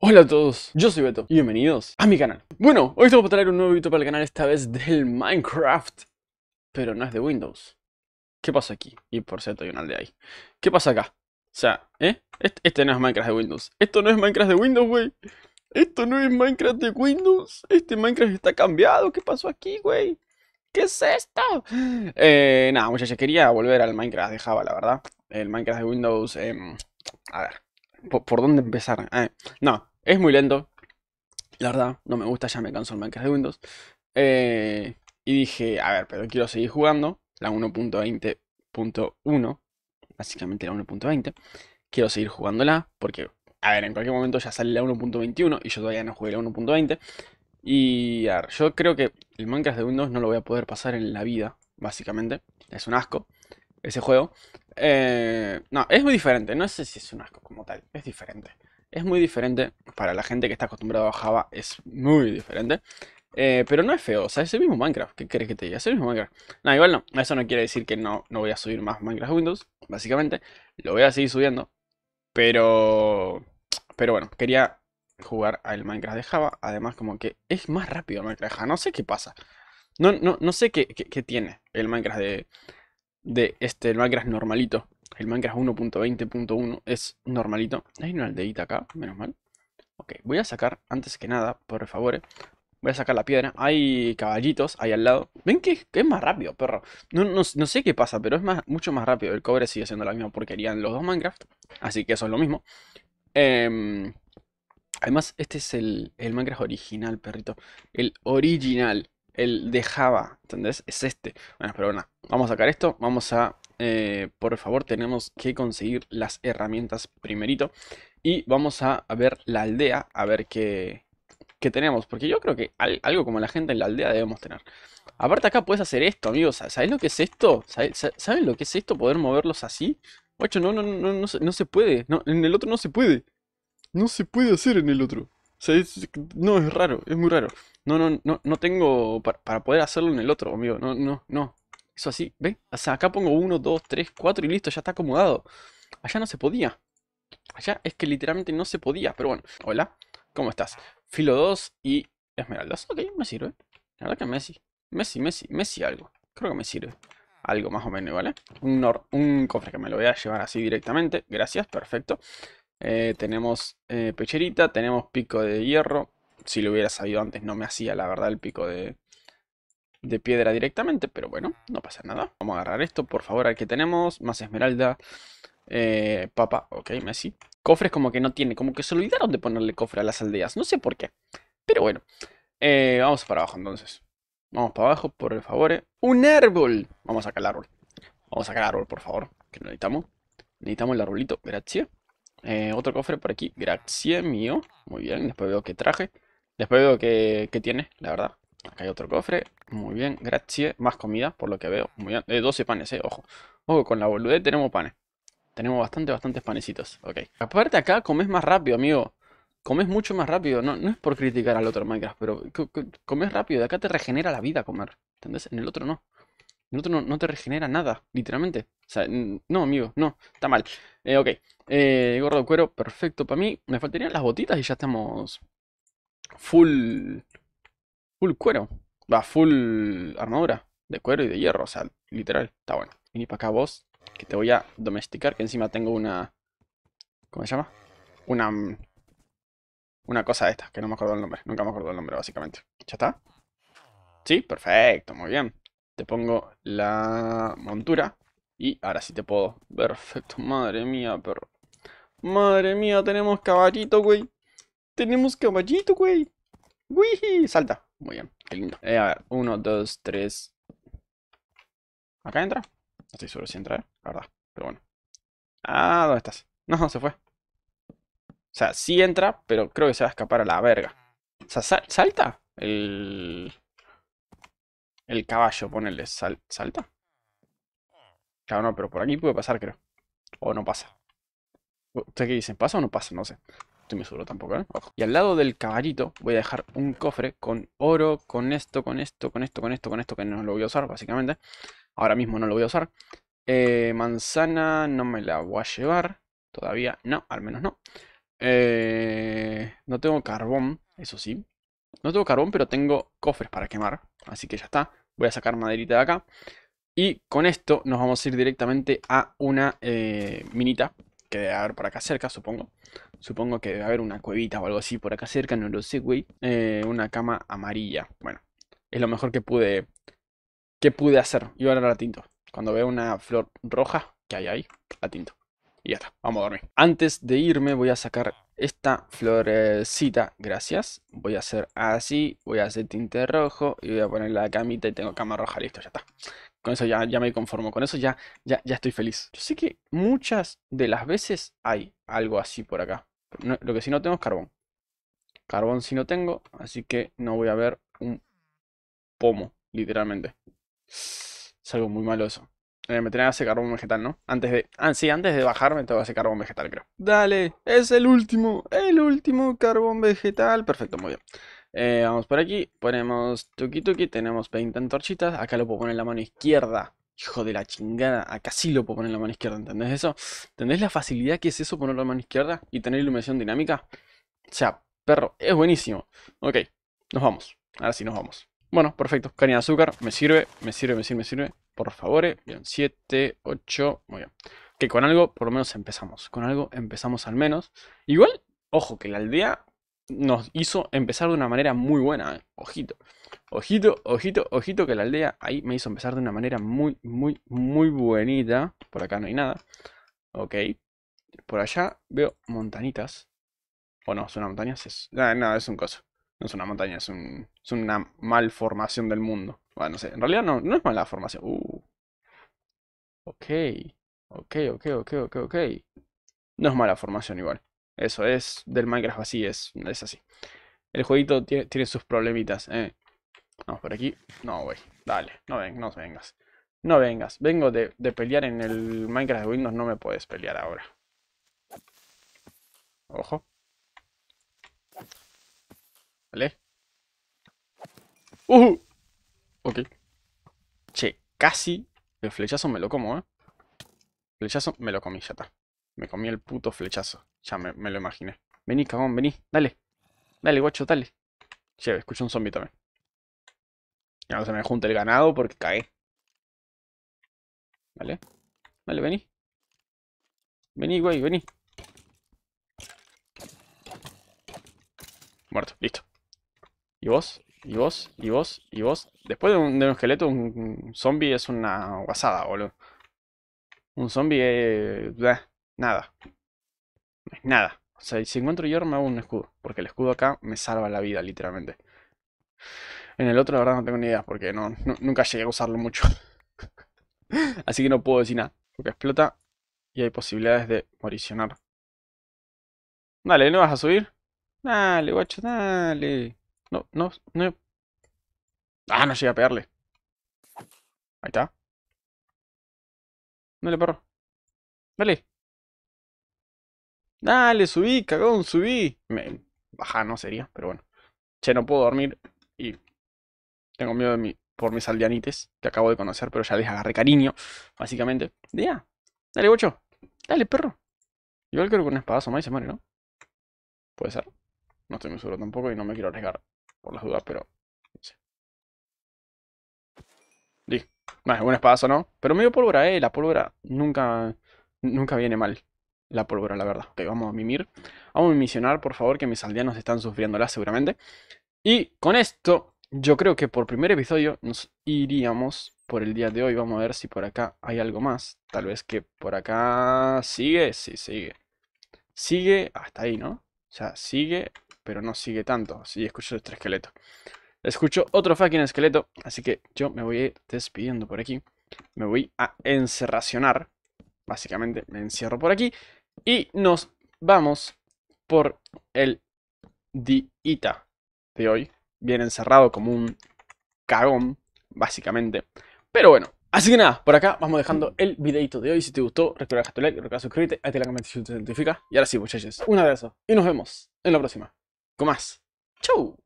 Hola a todos, yo soy Beto y bienvenidos a mi canal. Bueno, hoy estamos para traer un nuevo video para el canal, esta vez del Minecraft, pero no es de Windows. ¿Qué pasa aquí? Y por cierto hay un de ahí. ¿Qué pasa acá? O sea, ¿eh? Este, no es Minecraft de Windows. Esto no es Minecraft de Windows, güey. Esto no es Minecraft de Windows. Este Minecraft está cambiado. ¿Qué pasó aquí, güey? ¿Qué es esto? Eh, nada, muchachos, quería volver al Minecraft de Java, la verdad. El Minecraft de Windows, eh, a ver, ¿por, dónde empezar? Eh, no, es muy lento. La verdad, no me gusta, ya me canso el Minecraft de Windows. Eh, y dije, a ver, pero quiero seguir jugando. La 1.20.1. Básicamente la 1.20. Quiero seguir jugándola porque, a ver, en cualquier momento ya sale la 1.21 y yo todavía no jugué la 1.20. Y a ver, yo creo que el Minecraft de Windows no lo voy a poder pasar en la vida, básicamente. Es un asco ese juego. Eh, no, es muy diferente. No sé si es un asco como tal. Es diferente. Es muy diferente, para la gente que está acostumbrada a Java es muy diferente. Eh, pero no es feo, o sea, es el mismo Minecraft, ¿qué crees que te diga? Es el mismo Minecraft. No, igual no, eso no quiere decir que no, no voy a subir más Minecraft Windows, básicamente. Lo voy a seguir subiendo, pero... Pero bueno, quería jugar al Minecraft de Java, además como que es más rápido Minecraft de Java, no sé qué pasa. No, no, no sé qué, tiene el Minecraft de, de este, el Minecraft normalito. El Minecraft 1.20.1 es normalito. Hay una aldeita acá, menos mal. Ok, voy a sacar, antes que nada, por favor, eh, voy a sacar la piedra. Hay caballitos ahí al lado. ¿Ven que, es más rápido, perro? No, sé qué pasa, pero es más, mucho más rápido. El cobre sigue siendo la misma porquería en los dos Minecraft. Así que eso es lo mismo. Em, además, este es el, el Minecraft original, perrito. El original. El de Java, ¿entendés? Es este. Bueno, pero bueno, vamos a sacar esto. Vamos a eh, por favor tenemos que conseguir las herramientas primerito. Y vamos a ver la aldea, a ver qué, qué tenemos. Porque yo creo que algo como la gente en la aldea debemos tener. Aparte acá puedes hacer esto, amigos. ¿Sabes lo que es esto? ¿Saben lo que es esto? Poder moverlos así. Ocho, no, no, no, no, no se puede. en el otro no se puede. No se puede hacer en el otro. no, es raro, es muy raro. No, no, no, no tengo para, para, poder hacerlo en el otro, amigo. No, no, no. Eso así, ¿ve? O sea, acá pongo 1, 2, 3, 4 y listo, ya está acomodado. Allá no se podía. Allá es que literalmente no se podía, pero bueno. Hola, ¿cómo estás? Filo 2 y esmeraldas. Ok, me sirve. La verdad que Messi. Messi, Messi, Messi algo. Creo que me sirve. Algo más o menos, ¿vale? ¿eh? Un, un cofre que me lo voy a llevar así directamente. Gracias, perfecto. Eh, tenemos eh, pecherita, tenemos pico de hierro. Si lo hubiera sabido antes no me hacía la verdad el pico de, de piedra directamente, pero bueno, no pasa nada. Vamos a agarrar esto, por favor, aquí tenemos más esmeralda, eh, papa, ok, Messi. Cofres como que no tiene, como que se olvidaron de ponerle cofre a las aldeas, no sé por qué, pero bueno. Eh, vamos para abajo entonces. Vamos para abajo, por favor. Eh. ¡Un árbol! Vamos a sacar el árbol. Vamos a sacar el árbol, por favor, que necesitamos. Necesitamos el arbolito, gracias. otro cofre por aquí, gracias mío. Muy bien, después veo qué traje. Después veo que qué tiene, la verdad. Acá hay otro cofre. Muy bien, gracias. Más comida, por lo que veo. Muy bien. Eh, 12 panes, eh, ojo. Ojo, con la boludez tenemos panes. Tenemos bastante, bastantes panecitos. Ok. Aparte acá comes más rápido, amigo. Comes mucho más rápido. No, no es por criticar al otro Minecraft, pero comes rápido. De acá te regenera la vida comer. ¿Entendés? En el otro no. En el otro no, te regenera nada, literalmente. O sea, no, amigo, no. Está mal. Eh, ok. Eh, gordo cuero, perfecto para mí. Me faltarían las botitas y ya estamos full full cuero. Va, full armadura de cuero y de hierro. O sea, literal. Está bueno. Vení para acá vos, que te voy a domesticar. Que encima tengo una... ¿Cómo se llama? Una... Mm, una cosa de estas, que no me acuerdo el nombre. Nunca me acuerdo el nombre, básicamente. ¿Ya está? Sí, perfecto. Muy bien. Te pongo la montura. Y ahora sí te puedo. Perfecto. Madre mía, perro. Madre mía, tenemos caballito, güey. Tenemos caballito, güey. Güey, salta. Muy bien, qué lindo. Eh, a ver, uno, dos, tres. ¿Acá entra? No estoy seguro si entra, ¿eh? la verdad. Pero bueno. Ah, ¿dónde estás? No, no, se fue. O sea, sí entra, pero creo que se va a escapar a la verga. O sea, salta el... El caballo, ponele. ¿Salta? Claro, no, pero por aquí puede pasar, creo. O no pasa. ¿Ustedes qué dicen? ¿Pasa o no pasa? No sé estoy tampoco, ¿eh? Y al lado del caballito voy a dejar un cofre con oro, con esto, con esto, con esto, con esto, con esto, que no lo voy a usar, básicamente. Ahora mismo no lo voy a usar. Eh, manzana no me la voy a llevar. Todavía no, al menos no. Eh, no tengo carbón, eso sí. No tengo carbón, pero tengo cofres para quemar. Así que ya está. Voy a sacar maderita de acá. Y con esto nos vamos a ir directamente a una eh, minita que debe haber por acá cerca, supongo. Supongo que debe haber una cuevita o algo así por acá cerca, no lo sé, güey. Eh, una cama amarilla. Bueno, es lo mejor que pude, que pude hacer. yo ahora la tinto. Cuando veo una flor roja que hay ahí, la tinto. Y ya está, vamos a dormir. Antes de irme voy a sacar esta florecita, gracias. Voy a hacer así, voy a hacer tinte rojo y voy a poner la camita y tengo cama roja, listo, ya está eso ya, ya me conformo, con eso ya, ya, estoy feliz. Yo sé que muchas de las veces hay algo así por acá. lo que sí no tengo es carbón. Carbón sí no tengo, así que no voy a ver un pomo, literalmente. Es algo muy malo eso. Eh, me tenía que hacer carbón vegetal, ¿no? Antes de... Ah, sí, antes de bajarme tengo que hacer carbón vegetal, creo. Dale, es el último, el último carbón vegetal. Perfecto, muy bien. Eh, vamos por aquí, ponemos tuki tuki, tenemos 20 antorchitas, acá lo puedo poner en la mano izquierda. Hijo de la chingada, acá sí lo puedo poner en la mano izquierda, ¿entendés eso? ¿Entendés la facilidad que es eso poner la mano izquierda y tener iluminación dinámica? O sea, perro, es buenísimo. Ok, nos vamos. Ahora sí nos vamos. Bueno, perfecto. Caña de azúcar, me sirve, me sirve, me sirve, me sirve. Por favor, eh. bien, 7, 8, muy bien. Que con algo por lo menos empezamos. Con algo empezamos al menos. Igual, ojo, que la aldea nos hizo empezar de una manera muy buena. ¿eh? Ojito. Ojito, ojito, ojito que la aldea ahí me hizo empezar de una manera muy, muy, muy buenita. Por acá no hay nada. Ok. Por allá veo montanitas. O no, es una montaña. Es... Ah, no, es un coso. No es una montaña, es, una malformación del mundo. Bueno, no sé. En realidad no, no es mala formación. Uh. Ok. Ok, ok, ok, ok, ok. No es mala formación igual. Eso es del Minecraft así, es, es así. El jueguito tiene, sus problemitas. Eh. Vamos por aquí. No, güey. Dale, no, no vengas. No vengas. Vengo de, de pelear en el Minecraft de Windows. No me puedes pelear ahora. Ojo. ¿Vale? ¡Uh! Ok. Che, casi el flechazo me lo como, ¿eh? Flechazo me lo comí, ya está. Me comí el puto flechazo. Ya me, lo imaginé. Vení, cabrón, vení. Dale. Dale, guacho, dale. Che, escucho un zombie también. Ya no se me junta el ganado porque cae. Vale. Vale, vení. Vení, güey, vení. Muerto, listo. ¿Y vos? ¿Y vos? ¿Y vos? ¿Y vos? Después de un, un esqueleto, un, zombie es una guasada, boludo. Un zombie... es... Eh, nada nada. O sea, si encuentro hierro me hago un escudo. Porque el escudo acá me salva la vida, literalmente. En el otro la verdad no tengo ni idea, porque no, nunca llegué a usarlo mucho. Así que no puedo decir nada. Porque explota y hay posibilidades de moricionar. Dale, ¿no vas a subir? Dale, guacho, dale. No, no, no. Ah, no llegué a pegarle. Ahí está. Dale, perro. Dale. Dale, subí, cagón, subí. Me, baja no sería, pero bueno. Che, no puedo dormir y tengo miedo de mi, por mis aldeanites que acabo de conocer, pero ya les agarré cariño, básicamente. Ya, dale, bocho. Dale, perro. Igual creo que un espadazo más y se muere, ¿no? Puede ser. No estoy muy seguro tampoco y no me quiero arriesgar por las dudas, pero... No un espadazo, ¿no? Pero medio pólvora, eh. La pólvora nunca, nunca viene mal la pólvora, la verdad. Ok, vamos a mimir. Vamos a misionar, por favor, que mis aldeanos están sufriéndola seguramente. Y con esto, yo creo que por primer episodio nos iríamos por el día de hoy. Vamos a ver si por acá hay algo más. Tal vez que por acá sigue, sí, sigue. Sigue hasta ahí, ¿no? O sea, sigue, pero no sigue tanto. Sí, escucho este esqueleto. Escucho otro fucking esqueleto, así que yo me voy despidiendo por aquí. Me voy a encerracionar. Básicamente me encierro por aquí. Y nos vamos por el Diita de hoy. Bien encerrado como un cagón, básicamente. Pero bueno, así que nada, por acá vamos dejando el videito de hoy. Si te gustó, recuerda dejar tu like, recuerda suscribirte, hazte la campanita si te identifica. Y ahora sí, muchachos, un abrazo y nos vemos en la próxima. Con más. ¡Chau!